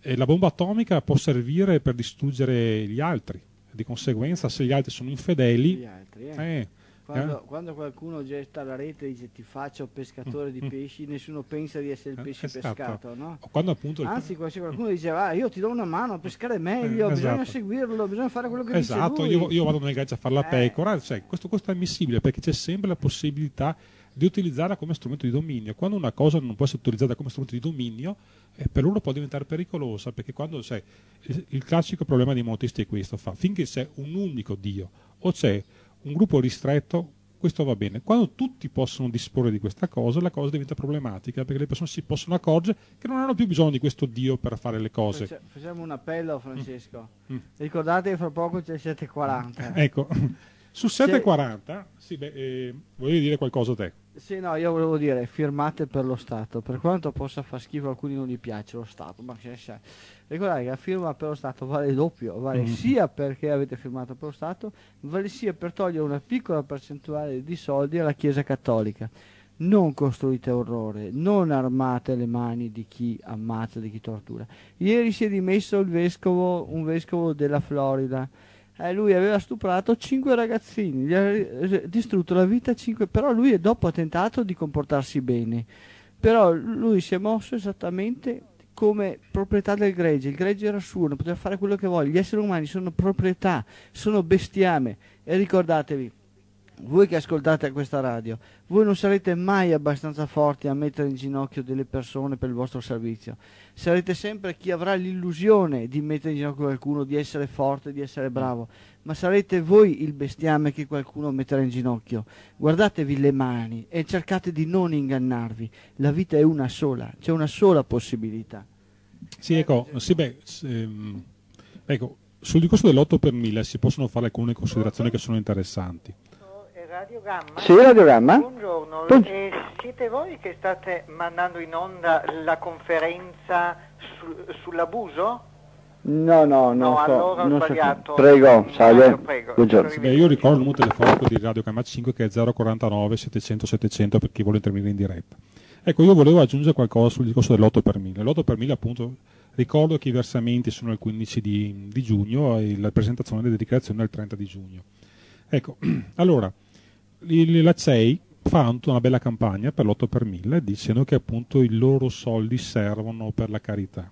E eh, la bomba atomica può servire per distruggere gli altri, di conseguenza se gli altri sono infedeli... Gli Altri, eh. Eh, quando, eh. quando, qualcuno getta la rete e dice ti faccio pescatore di mm, mm. pesci, nessuno pensa di essere il eh, pesce esatto. pescato, no? Anzi, il... qualcuno dice ah, io ti do una mano a pescare meglio, eh, esatto. bisogna seguirlo, bisogna fare quello che esatto, dice Esatto, io, io, vado nel Grecia a fare la pecora, cioè, questo, questo è ammissibile perché c'è sempre la possibilità di utilizzarla come strumento di dominio. Quando una cosa non può essere utilizzata come strumento di dominio, eh, per uno può diventare pericolosa, perché quando c'è il, il classico problema dei monoteisti è questo, fa, finché c'è un unico Dio o c'è un gruppo ristretto, questo va bene. Quando tutti possono disporre di questa cosa, la cosa diventa problematica perché le persone si possono accorgere che non hanno più bisogno di questo Dio per fare le cose. facciamo un appello, Francesco. Mm. mm. Ricordate che fra poco c'è 740. ecco, su 740, sì, beh, eh, volevi dire qualcosa a te? Sì, no, io volevo dire, firmate per lo Stato, per quanto possa far schifo a alcuni non gli piace lo Stato, ma c'è, c'è. ricordate che la firma per lo Stato vale doppio, vale mm. sia perché avete firmato per lo Stato, vale sia per togliere una piccola percentuale di soldi alla Chiesa Cattolica. Non costruite orrore, non armate le mani di chi ammazza, di chi tortura. Ieri si è dimesso vescovo, un vescovo della Florida, eh, lui aveva stuprato cinque ragazzini, gli ha distrutto la vita a cinque, però lui dopo ha tentato di comportarsi bene, però lui si è mosso esattamente come proprietà del gregge, il gregge era suo, non poteva fare quello che voglia, gli esseri umani sono proprietà, sono bestiame e ricordatevi, voi che ascoltate questa radio, voi non sarete mai abbastanza forti a mettere in ginocchio delle persone per il vostro servizio. Sarete sempre chi avrà l'illusione di mettere in ginocchio qualcuno, di essere forte, di essere bravo, ma sarete voi il bestiame che qualcuno metterà in ginocchio. Guardatevi le mani e cercate di non ingannarvi. La vita è una sola, c'è una sola possibilità. Sì, ecco, sì, beh, ehm, ecco sul discorso dell'8 per 1000 si possono fare alcune considerazioni che sono interessanti. Radiogramma. Sì, Radiogramma. Buongiorno, Buong... eh, siete voi che state mandando in onda la conferenza su, sull'abuso? No, no, no. no, so, allora non ho sbagliato. So. Prego, salve. Prego, Buongiorno. Beh, io ricordo il numero telefonico di Radio Gamma 5 che è 049 700 700 per chi vuole intervenire in diretta. Ecco, io volevo aggiungere qualcosa sul discorso dell'8 per 1000. L'8 per 1000 appunto ricordo che i versamenti sono il 15 di, di giugno e la presentazione delle dichiarazioni è il 30 di giugno. Ecco, allora, la CEI fa una bella campagna per l'8 per 1000 dicendo che appunto i loro soldi servono per la carità.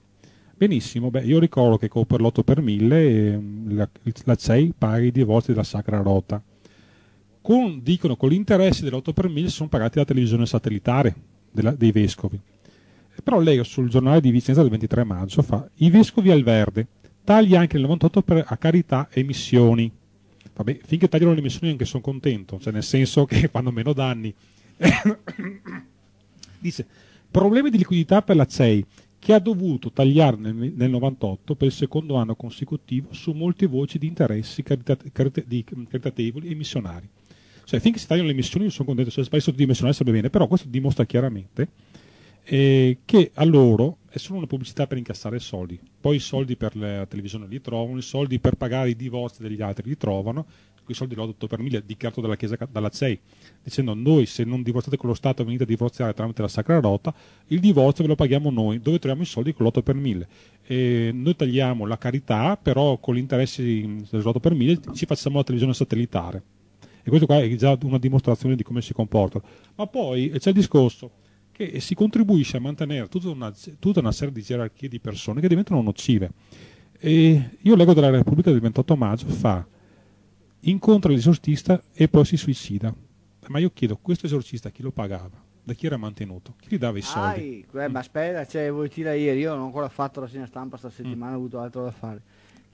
Benissimo, beh, io ricordo che per l'8 per 1000 ehm, la, la CEI paga i divorzi della Sacra Rota. Con, dicono con gli interessi dell'8 per 1000 sono pagati dalla televisione satellitare della, dei vescovi. Però leggo sul giornale di Vicenza del 23 maggio fa i vescovi al verde, tagli anche il 98 per, a carità e missioni. Vabbè, finché tagliano le emissioni anche sono contento, cioè nel senso che fanno meno danni. Dice, problemi di liquidità per la CEI, che ha dovuto tagliare nel, nel 98 per il secondo anno consecutivo su molte voci di interessi mm, caritatevoli e missionari. Cioè, finché si tagliano le missioni sono contento, se cioè, il paese sottodimensionato sarebbe bene, però questo dimostra chiaramente eh, che a loro è solo una pubblicità per incassare soldi. Poi i soldi per la televisione li trovano, i soldi per pagare i divorzi degli altri li trovano, quei soldi l'ho dotto per mille dichiarato dalla Chiesa dalla CEI, dicendo noi se non divorziate con lo Stato venite a divorziare tramite la Sacra Rota, il divorzio ve lo paghiamo noi, dove troviamo i soldi con l'otto per mille. E noi tagliamo la carità, però con gli interessi dell'otto per mille ci facciamo la televisione satellitare. E questo qua è già una dimostrazione di come si comportano. Ma poi c'è il discorso che si contribuisce a mantenere tutta una, tutta una serie di gerarchie di persone che diventano nocive. E io leggo della Repubblica del 28 maggio, fa incontra l'esorcista e poi si suicida. Ma io chiedo, questo esorcista chi lo pagava? Da chi era mantenuto? Chi gli dava i soldi? Ai, eh, mm. Ma aspetta, cioè, vuoi tira ieri, io non ho ancora fatto la segna stampa, sta settimana mm. ho avuto altro da fare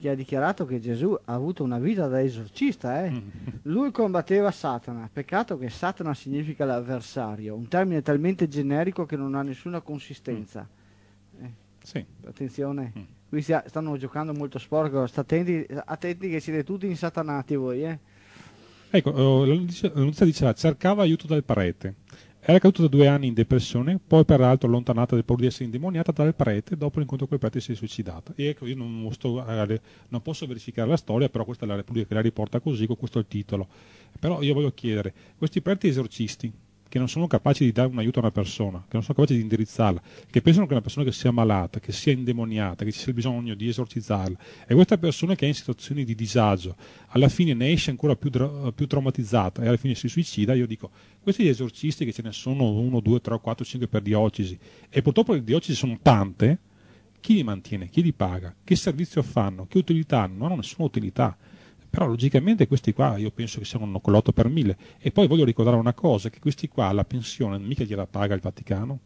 che ha dichiarato che Gesù ha avuto una vita da esorcista. Eh? Mm. Lui combatteva Satana. Peccato che Satana significa l'avversario, un termine talmente generico che non ha nessuna consistenza. Mm. Eh, sì. Attenzione, mm. qui stia, stanno giocando molto sporco. Attenti, attenti, che siete tutti insatanati voi. Eh? Ecco, oh, la notizia diceva cercava aiuto dal prete. Era caduta da due anni in depressione, poi peraltro allontanata dal paura di essere indemoniata dal prete, dopo l'incontro con il prete si è suicidata. E ecco, io non, sto, eh, non posso verificare la storia, però questa è la Repubblica che la riporta così, con questo è il titolo. Però io voglio chiedere, questi preti esorcisti, che non sono capaci di dare un aiuto a una persona, che non sono capaci di indirizzarla, che pensano che una persona che sia malata, che sia indemoniata, che ci sia bisogno di esorcizzarla, è questa persona che è in situazioni di disagio, alla fine ne esce ancora più, più traumatizzata e alla fine si suicida, io dico, questi esorcisti che ce ne sono uno, due, tre, quattro, cinque per diocesi, e purtroppo le diocesi sono tante, chi li mantiene, chi li paga, che servizio fanno, che utilità hanno, non hanno nessuna utilità. Però logicamente questi qua io penso che siano con l'8 per mille E poi voglio ricordare una cosa, che questi qua la pensione mica gliela paga il Vaticano,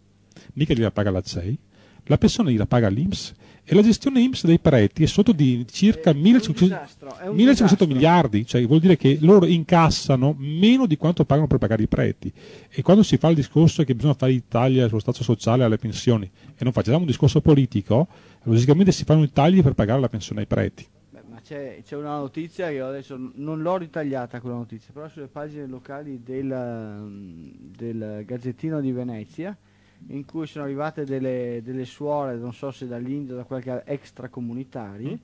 mica gliela paga la CEI, la pensione gliela paga l'Inps e la gestione IMSS dei preti è sotto di circa 1.500 miliardi, cioè vuol dire che loro incassano meno di quanto pagano per pagare i preti. E quando si fa il discorso che bisogna fare i tagli allo Stato sociale alle pensioni e non facciamo un discorso politico, logicamente si fanno i tagli per pagare la pensione ai preti c'è, una notizia che adesso non l'ho ritagliata quella notizia, però sulle pagine locali del, del Gazzettino di Venezia in cui sono arrivate delle, delle suore, non so se dall'India o da qualche extracomunitario, mm.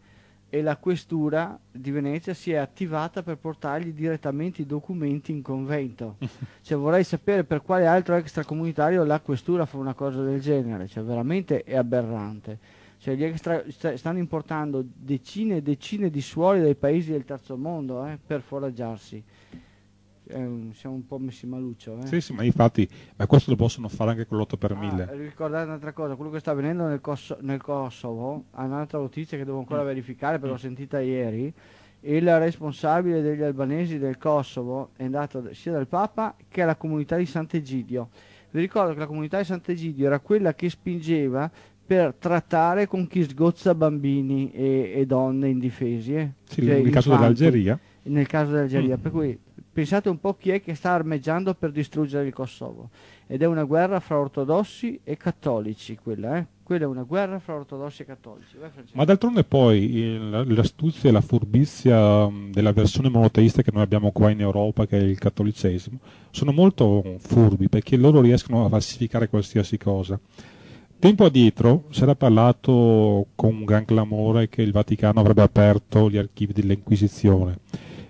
e la questura di Venezia si è attivata per portargli direttamente i documenti in convento. cioè, vorrei sapere per quale altro extracomunitario la questura fa una cosa del genere, cioè veramente è aberrante. Cioè, gli extra st stanno importando decine e decine di suoli dai paesi del terzo mondo eh, per foraggiarsi. Eh, siamo un po' messi maluccio. Eh? Sì, sì, ma infatti, ma questo lo possono fare anche con l'8 per 1000. Ah, ricordate un'altra cosa, quello che sta avvenendo nel, Cos nel Kosovo, ha un'altra notizia che devo ancora mm. verificare perché mm. l'ho sentita ieri, il responsabile degli albanesi del Kosovo è andato sia dal Papa che alla comunità di Sant'Egidio. Vi ricordo che la comunità di Sant'Egidio era quella che spingeva per trattare con chi sgozza bambini e, e donne indifesie. Eh. Sì, cioè nel infanti, caso dell'Algeria. Nel caso dell'Algeria, mm. per cui pensate un po' chi è che sta armeggiando per distruggere il Kosovo. Ed è una guerra fra ortodossi e cattolici quella, eh? Quella è una guerra fra ortodossi e cattolici. Vai, Ma d'altronde poi il, l'astuzia e la furbizia mm, della versione monoteista che noi abbiamo qua in Europa, che è il cattolicesimo, sono molto mm, furbi perché loro riescono a falsificare qualsiasi cosa. Tempo addietro si era parlato con un gran clamore che il Vaticano avrebbe aperto gli archivi dell'Inquisizione.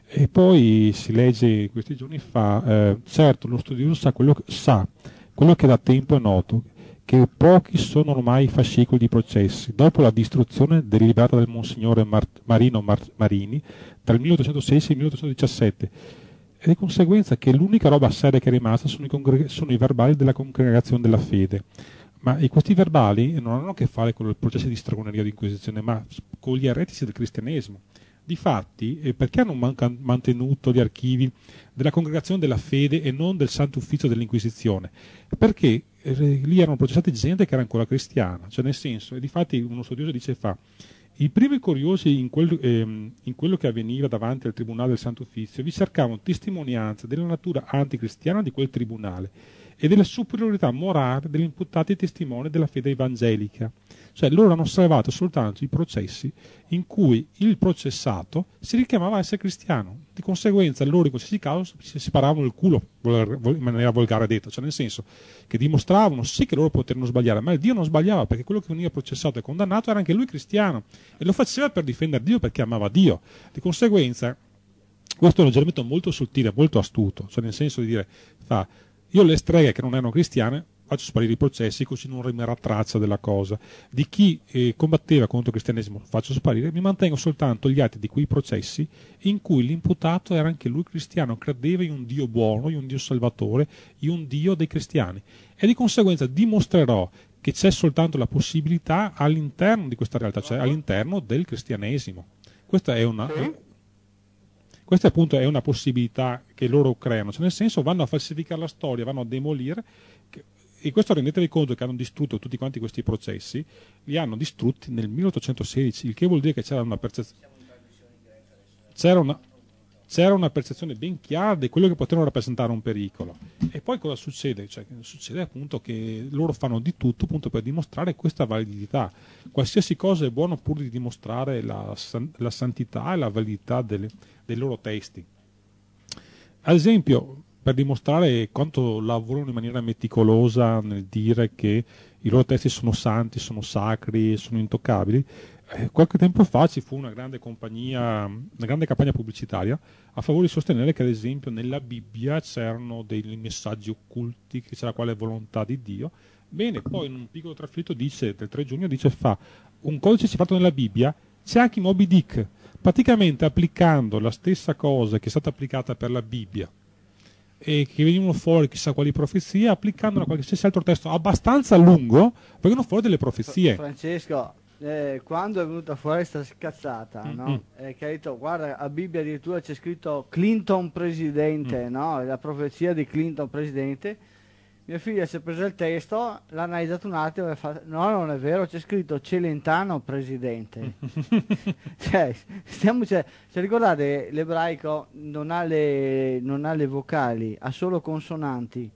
E poi si legge questi giorni fa, eh, certo lo studioso sa quello, che, sa quello che da tempo è noto, che pochi sono ormai i fascicoli di processi. Dopo la distruzione deliberata del Monsignore Mar- Marino Mar- Marini tra il 1806 e il 1817, e di conseguenza che l'unica roba seria che è rimasta sono i, congre- sono i verbali della congregazione della fede ma questi verbali non hanno a che fare con il processo di stragoneria o di inquisizione, ma con gli eretici del cristianesimo. Difatti, eh, perché hanno manca- mantenuto gli archivi della congregazione della fede e non del santo ufficio dell'inquisizione? Perché eh, lì erano processati gente che era ancora cristiana, cioè nel senso, e difatti uno studioso dice fa, i primi curiosi in, quel, ehm, in quello che avveniva davanti al tribunale del santo ufficio vi cercavano testimonianza della natura anticristiana di quel tribunale e della superiorità morale degli imputati testimoni della fede evangelica. Cioè loro hanno osservato soltanto i processi in cui il processato si richiamava a essere cristiano. Di conseguenza loro in qualsiasi caso si separavano il culo, in maniera volgare detta, cioè nel senso che dimostravano sì che loro potevano sbagliare, ma il Dio non sbagliava perché quello che veniva processato e condannato era anche lui cristiano e lo faceva per difendere Dio perché amava Dio. Di conseguenza questo è un ragionamento molto sottile, molto astuto, cioè nel senso di dire fa io le streghe che non erano cristiane faccio sparire i processi così non rimarrà traccia della cosa. Di chi eh, combatteva contro il cristianesimo faccio sparire, mi mantengo soltanto gli atti di quei processi in cui l'imputato era anche lui cristiano, credeva in un Dio buono, in un Dio salvatore, in un Dio dei cristiani. E di conseguenza dimostrerò che c'è soltanto la possibilità all'interno di questa realtà, cioè all'interno del cristianesimo. Questa è una, questa appunto è una possibilità che loro creano, cioè nel senso vanno a falsificare la storia, vanno a demolire e questo rendetevi conto che hanno distrutto tutti quanti questi processi, li hanno distrutti nel 1816, il che vuol dire che c'era una percezione c'era una, c'era una percezione ben chiara di quello che potevano rappresentare un pericolo. E poi cosa succede? Cioè, succede appunto che loro fanno di tutto appunto, per dimostrare questa validità. Qualsiasi cosa è buona pur di dimostrare la, la santità e la validità delle, dei loro testi. Ad esempio, per dimostrare quanto lavorano in maniera meticolosa nel dire che i loro testi sono santi, sono sacri, sono intoccabili, eh, qualche tempo fa ci fu una grande, compagnia, una grande campagna pubblicitaria a favore di sostenere che ad esempio nella Bibbia c'erano dei messaggi occulti, che c'era quale volontà di Dio. Bene, poi in un piccolo trafitto dice, del 3 giugno dice fa, un codice cifrato nella Bibbia c'è anche in Moby Dick, praticamente applicando la stessa cosa che è stata applicata per la Bibbia e che venivano fuori chissà quali profezie, applicandola a qualsiasi altro testo abbastanza lungo, vengono fuori delle profezie. Francesco, eh, quando è venuta fuori questa scazzata, mm-hmm. no? Mm. eh, che ha detto, guarda, a Bibbia addirittura c'è scritto Clinton presidente, mm. no? La profezia di Clinton presidente. Mia figlia si è presa il testo, l'ha analizzato un attimo e ha fatto, no, non è vero, c'è scritto Celentano presidente. Mm. cioè, stiamo, cioè, se ricordate, l'ebraico non ha, le, non ha le vocali, ha solo consonanti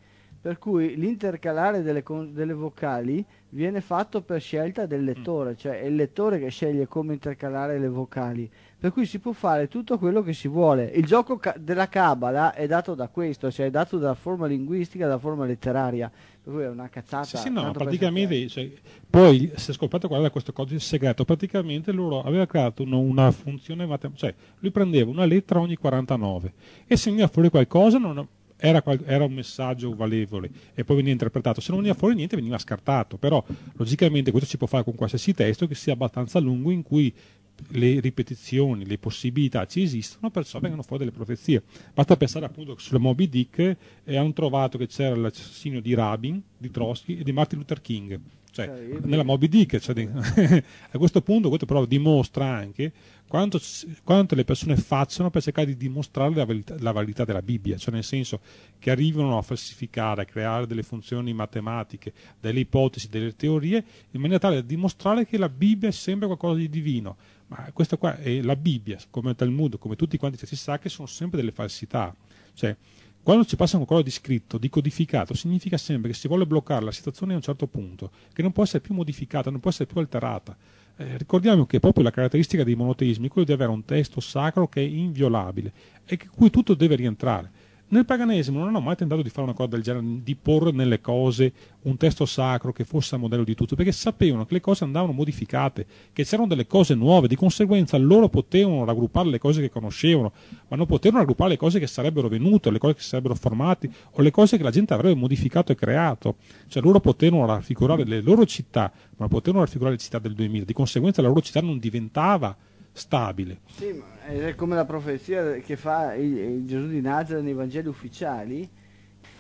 per cui l'intercalare delle, con- delle vocali viene fatto per scelta del mm. lettore, mm. cioè è il lettore che sceglie come intercalare le vocali, per cui si può fare tutto quello che si vuole. Il gioco ca- della cabala è dato da questo, cioè è dato dalla forma linguistica, dalla forma letteraria, per cui è una cazzata. Sì, sì no, praticamente, cioè, poi si è scoperto qual era questo codice segreto, praticamente loro aveva creato uno, una funzione matematica, cioè lui prendeva una lettera ogni 49 e se segnava fuori qualcosa, non era, era, un messaggio valevole e poi veniva interpretato, se non veniva fuori niente veniva scartato, però logicamente questo si può fare con qualsiasi testo che sia abbastanza lungo in cui le ripetizioni, le possibilità ci esistono, perciò vengono fuori delle profezie. Basta pensare appunto che sulla Moby Dick eh, hanno trovato che c'era l'assassino di Rabin, di Trotsky e di Martin Luther King, cioè, nella Moby Dick. Cioè, a questo punto questo però dimostra anche quanto, quanto, le persone facciano per cercare di dimostrare la validità, la validità, della Bibbia, cioè nel senso che arrivano a falsificare, a creare delle funzioni matematiche, delle ipotesi, delle teorie, in maniera tale da dimostrare che la Bibbia è sempre qualcosa di divino. Ma questa qua è la Bibbia, come il Talmud, come tutti quanti si sa che sono sempre delle falsità. Cioè, quando ci passa qualcosa di scritto, di codificato, significa sempre che si vuole bloccare la situazione a un certo punto, che non può essere più modificata, non può essere più alterata. Eh, ricordiamo che proprio la caratteristica dei monoteismi è quella di avere un testo sacro che è inviolabile e che cui tutto deve rientrare. Nel paganesimo non hanno mai tentato di fare una cosa del genere, di porre nelle cose un testo sacro che fosse a modello di tutto, perché sapevano che le cose andavano modificate, che c'erano delle cose nuove, di conseguenza loro potevano raggruppare le cose che conoscevano, ma non potevano raggruppare le cose che sarebbero venute, le cose che sarebbero formate o le cose che la gente avrebbe modificato e creato. Cioè loro potevano raffigurare le loro città, ma potevano raffigurare le città del 2000, di conseguenza la loro città non diventava stabile. Sì, è come la profezia che fa il, il Gesù di Nazareth nei Vangeli ufficiali,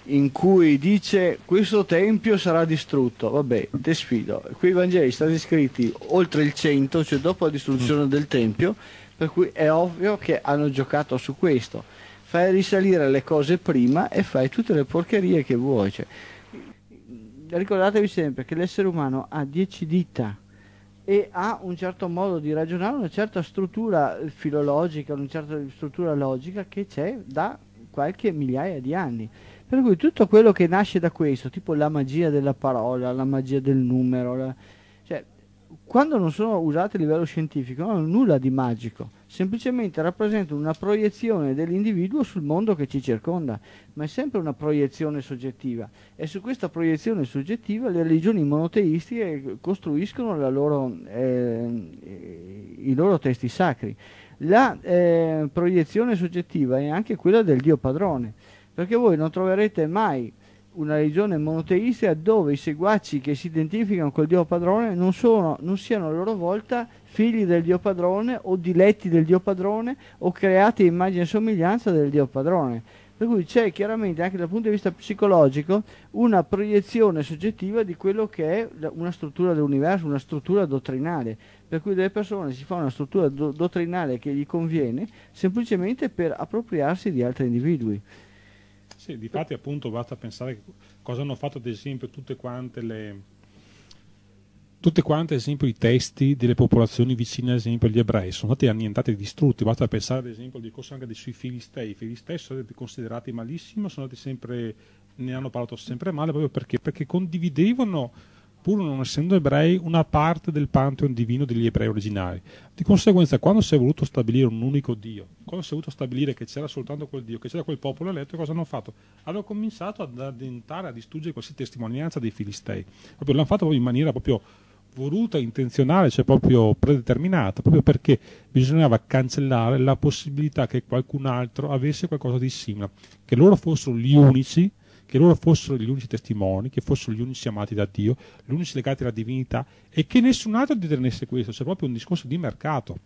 in cui dice questo tempio sarà distrutto. Vabbè, te sfido. Qui i Vangeli stati scritti oltre il 100, cioè dopo la distruzione mm. del tempio, per cui è ovvio che hanno giocato su questo. Fai risalire le cose prima e fai tutte le porcherie che vuoi. Cioè, ricordatevi sempre che l'essere umano ha dieci dita e ha un certo modo di ragionare, una certa struttura filologica, una certa struttura logica che c'è da qualche migliaia di anni. Per cui tutto quello che nasce da questo, tipo la magia della parola, la magia del numero, la, quando non sono usate a livello scientifico non hanno nulla di magico, semplicemente rappresentano una proiezione dell'individuo sul mondo che ci circonda, ma è sempre una proiezione soggettiva e su questa proiezione soggettiva le religioni monoteistiche costruiscono loro, eh, i loro testi sacri. La eh, proiezione soggettiva è anche quella del Dio padrone, perché voi non troverete mai una religione monoteista dove i seguaci che si identificano col Dio padrone non, sono, non siano a loro volta figli del Dio padrone o diletti del Dio padrone o creati in immagine e somiglianza del Dio padrone. Per cui c'è chiaramente anche dal punto di vista psicologico una proiezione soggettiva di quello che è una struttura dell'universo, una struttura dottrinale, per cui delle persone si fa una struttura do- dottrinale che gli conviene semplicemente per appropriarsi di altri individui. Sì, di fatti appunto basta pensare cosa hanno fatto ad esempio tutte quante le tutte quante ad esempio i testi delle popolazioni vicine ad esempio agli ebrei sono stati annientati e distrutti, basta pensare ad esempio al discorso anche dei sui filistei, i filistei sono stati considerati malissimo, sono stati sempre ne hanno parlato sempre male proprio perché, perché condividevano pur non essendo ebrei, una parte del pantheon divino degli ebrei originari. Di conseguenza, quando si è voluto stabilire un unico Dio, quando si è voluto stabilire che c'era soltanto quel Dio, che c'era quel popolo eletto, cosa hanno fatto? Hanno cominciato ad addentare, a distruggere qualsiasi testimonianza dei filistei. Proprio, l'hanno fatto in maniera proprio voluta, intenzionale, cioè proprio predeterminata, proprio perché bisognava cancellare la possibilità che qualcun altro avesse qualcosa di simile, che loro fossero gli unici che loro fossero gli unici testimoni, che fossero gli unici amati da Dio, gli unici legati alla divinità e che nessun altro detenesse questo, c'è proprio un discorso di mercato.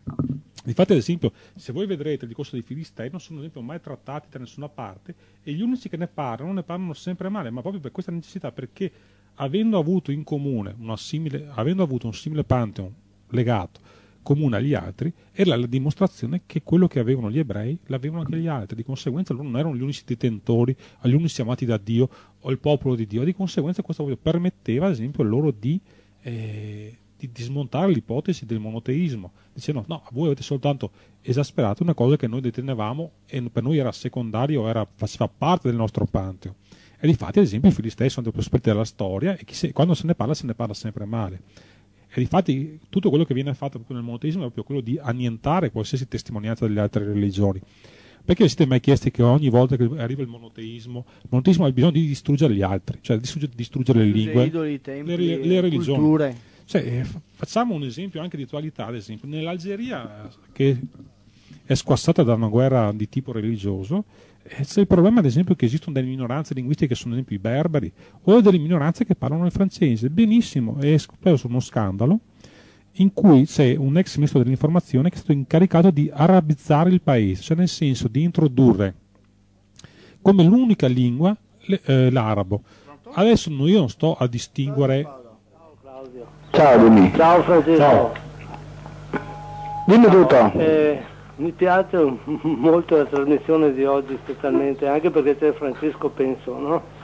Infatti, ad esempio, se voi vedrete il discorso dei Filistei, non sono esempio, mai trattati da nessuna parte e gli unici che ne parlano ne parlano sempre male, ma proprio per questa necessità, perché avendo avuto in comune, simile, avendo avuto un simile pantheon legato, comune agli altri era la dimostrazione che quello che avevano gli ebrei l'avevano anche gli altri, di conseguenza loro non erano gli unici detentori, gli unici amati da Dio o il popolo di Dio, di conseguenza questo permetteva ad esempio loro di, eh, di, di smontare l'ipotesi del monoteismo, dicendo no, voi avete soltanto esasperato una cosa che noi detenevamo e per noi era secondario, era, faceva parte del nostro panteo. E difatti, ad esempio, i filistei sono dei prospetti della storia e se, quando se ne parla se ne parla sempre male. E infatti tutto quello che viene fatto nel monoteismo è proprio quello di annientare qualsiasi testimonianza delle altre religioni. Perché vi siete mai chiesti che ogni volta che arriva il monoteismo, il monoteismo ha bisogno di distruggere gli altri, cioè distruggere, distruggere le lingue, idoli, tempi, le, le religioni. Culture. Cioè, eh, facciamo un esempio anche di attualità, ad esempio, nell'Algeria che è squassata da una guerra di tipo religioso, c'è eh, il problema ad esempio che esistono delle minoranze linguistiche che sono ad esempio i berberi o delle minoranze che parlano il francese benissimo è esploso uno scandalo in cui c'è un ex ministro dell'informazione che è stato incaricato di arabizzare il paese cioè nel senso di introdurre come l'unica lingua eh, l'arabo adesso io non sto a distinguere ciao Claudio ciao Demi ciao Francesco ciao. dimmi tutto eh mi piace molto la trasmissione di oggi specialmente, anche perché c'è Francesco Penso, no?